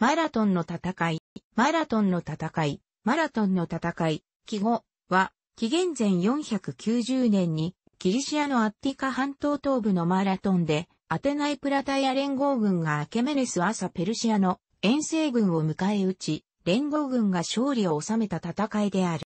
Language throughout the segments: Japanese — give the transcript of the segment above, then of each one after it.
マラトンの戦い、マラトンの戦い、マラトンの戦い、記号は、紀元前490年に、キリシアのアッティカ半島東部のマラトンで、アテナイプラタイア連合軍がアケメネス朝ペルシアの遠征軍を迎え撃ち、連合軍が勝利を収めた戦いである。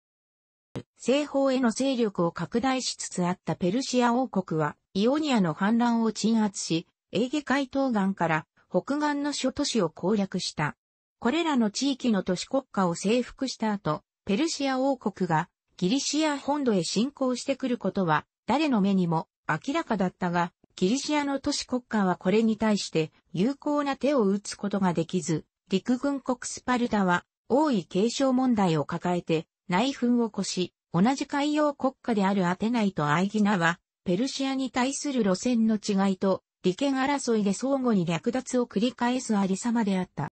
西方への勢力を拡大しつつあったペルシア王国は、イオニアの反乱を鎮圧し、エーゲ海東岸から北岸の諸都市を攻略した。これらの地域の都市国家を征服した後、ペルシア王国がギリシア本土へ侵攻してくることは誰の目にも明らかだったが、ギリシアの都市国家はこれに対して有効な手を打つことができず、陸軍国スパルタは王位継承問題を抱えて内紛を起こし、同じ海洋国家であるアテナイとアイギナは、ペルシアに対する路線の違いと利権争いで相互に略奪を繰り返すありさまであった。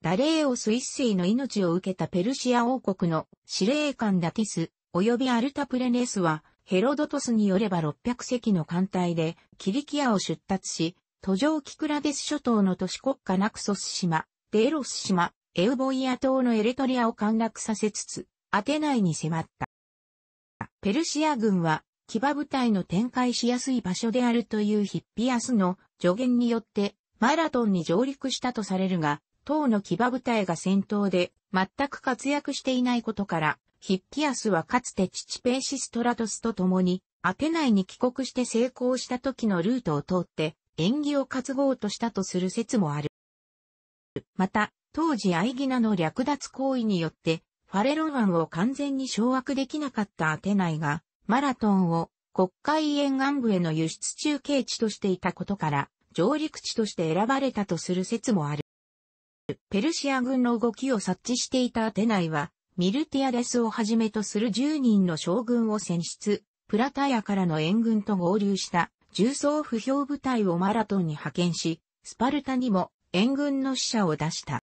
ダレーオス一世の命を受けたペルシア王国の司令官ダティス、及びアルタプレネスは、ヘロドトスによれば600隻の艦隊で、キリキアを出立し、途上キクラデス諸島の都市国家ナクソス島、デロス島、エウボイア島のエレトリアを陥落させつつ、アテナイに迫った。ペルシア軍は騎馬部隊の展開しやすい場所であるというヒッピアスの助言によって、マラトンに上陸したとされるが、当の騎馬部隊が戦闘で全く活躍していないことから、ヒッピアスはかつて父ペーシストラトスと共に、アテナイに帰国して成功した時のルートを通って、縁起を担ごうとしたとする説もある。また、当時アイギナの略奪行為によって、ファレロ湾を完全に掌握できなかったアテナイが、マラトンを国会沿岸部への輸出中継地としていたことから、上陸地として選ばれたとする説もある。ペルシア軍の動きを察知していたアテナイは、ミルティアレスをはじめとする10人の将軍を選出、プラタヤからの援軍と合流した重装不評部隊をマラトンに派遣し、スパルタにも援軍の死者を出した。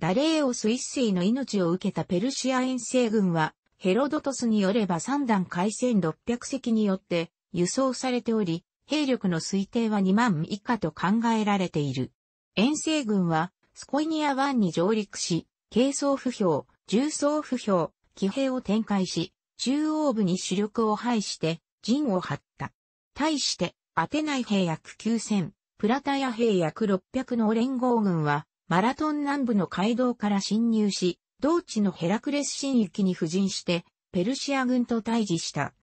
ダレーオス一世の命を受けたペルシア遠征軍は、ヘロドトスによれば3段海戦600隻によって輸送されており、兵力の推定は2万以下と考えられている。遠征軍は、スコイニア湾に上陸し、軽装不評、重装不評、騎兵を展開し、中央部に主力を配して、陣を張った。対して、アテナイ兵約9000、プラタヤ兵約600の連合軍は、マラトン南部の街道から侵入し、同地のヘラクレス神域に布陣して、ペルシア軍と対峙した。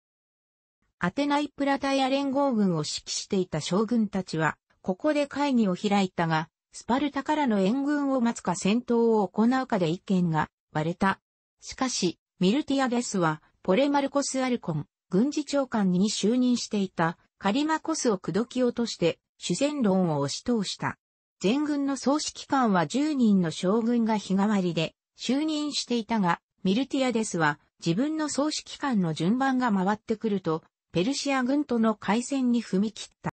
アテナイプラタイア連合軍を指揮していた将軍たちは、ここで会議を開いたが、スパルタからの援軍を待つか戦闘を行うかで意見が割れた。しかし、ミルティアデスは、ポレマルコス・アルコン、軍事長官に就任していた、カリマコスを口説き落として、主戦論を押し通した。全軍の総指揮官は10人の将軍が日替わりで、就任していたが、ミルティアデスは自分の総指揮官の順番が回ってくると、ペルシア軍との海戦に踏み切った。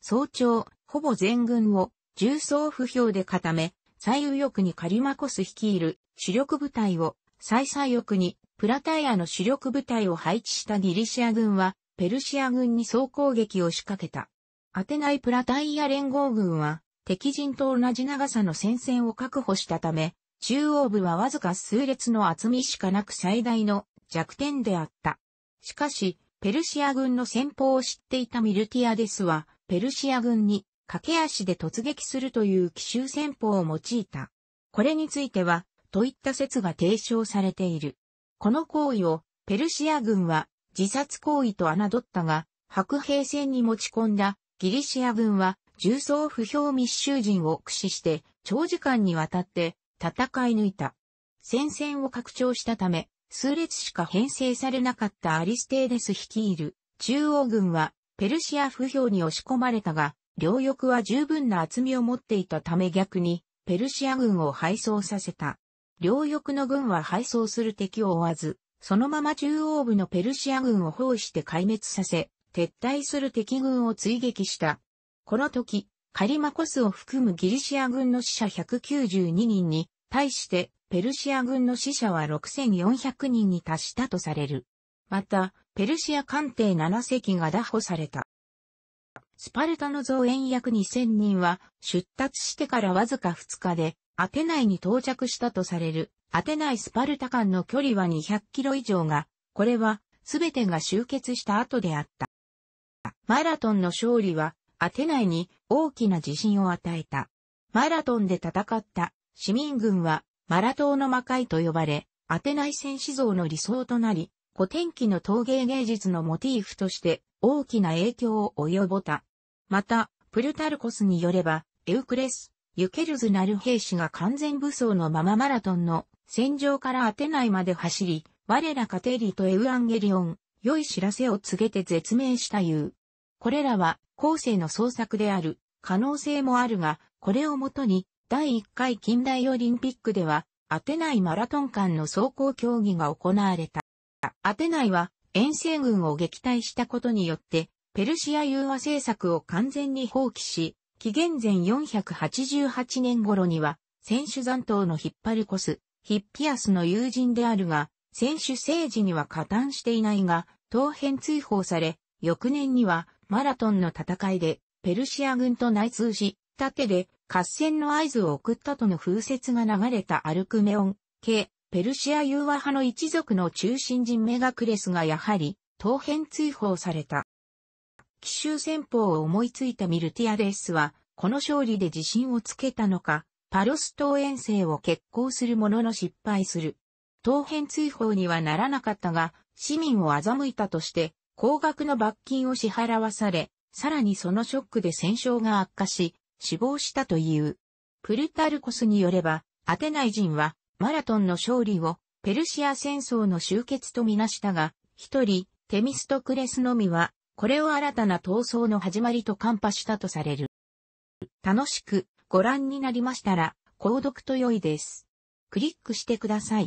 早朝、ほぼ全軍を重装不評で固め、最右翼にカリマコス率いる主力部隊を、最左翼にプラタイアの主力部隊を配置したギリシア軍は、ペルシア軍に総攻撃を仕掛けた。アテナイプラタイア連合軍は、敵陣と同じ長さの戦線を確保したため、中央部はわずか数列の厚みしかなく最大の弱点であった。しかし、ペルシア軍の戦法を知っていたミルティアデスは、ペルシア軍に駆け足で突撃するという奇襲戦法を用いた。これについては、といった説が提唱されている。この行為を、ペルシア軍は自殺行為と侮ったが、白兵戦に持ち込んだギリシア軍は重装不評密集陣を駆使して長時間にわたって戦い抜いた。戦線を拡張したため、数列しか編成されなかったアリステーデス率いる中央軍はペルシア不評に押し込まれたが、両翼は十分な厚みを持っていたため逆にペルシア軍を敗走させた。両翼の軍は敗走する敵を追わず、そのまま中央部のペルシア軍を包囲して壊滅させ、撤退する敵軍を追撃した。この時、カリマコスを含むギリシア軍の死者192人に、対してペルシア軍の死者は6400人に達したとされる。また、ペルシア艦艇7隻が拿捕された。スパルタの増援約2000人は出立してからわずか2日でアテナイに到着したとされるアテナイスパルタ間の距離は200キロ以上が、これはすべてが集結した後であった。マラトンの勝利はアテナイに大きな自信を与えた。マラトンで戦った市民軍はマラトーの魔界と呼ばれ、アテナイ戦士像の理想となり、古典期の陶芸芸術のモチーフとして大きな影響を及ぼた。また、プルタルコスによれば、エウクレス、ユケルズなる兵士が完全武装のままマラトンの戦場からアテナイまで走り、我らカテリとエウアンゲリオン、良い知らせを告げて絶命したいう。これらは後世の創作である可能性もあるが、これをもとに第1回近代オリンピックでは、アテナイマラトン間の走行競技が行われた。アテナイは遠征軍を撃退したことによって、ペルシア融和政策を完全に放棄し、紀元前488年頃には、選手残党のヒッパルコス、ヒッピアスの友人であるが、選手政治には加担していないが、当編追放され、翌年にはマラトンの戦いで、ペルシア軍と内通し、盾で合戦の合図を送ったとの風説が流れたアルクメオン系、ペルシア融和派の一族の中心人メガクレスがやはり、当編追放された。奇襲戦法を思いついたミルティアレスは、この勝利で自信をつけたのか、パロス島遠征を決行するものの失敗する。当編追放にはならなかったが、市民を欺いたとして、高額の罰金を支払わされ、さらにそのショックで戦勝が悪化し、死亡したという。プルタルコスによれば、アテナイ人は、マラトンの勝利を、ペルシア戦争の終結とみなしたが、一人、テミストクレスのみは、これを新たな闘争の始まりと看破したとされる。楽しくご覧になりましたら、購読と良いです。クリックしてください。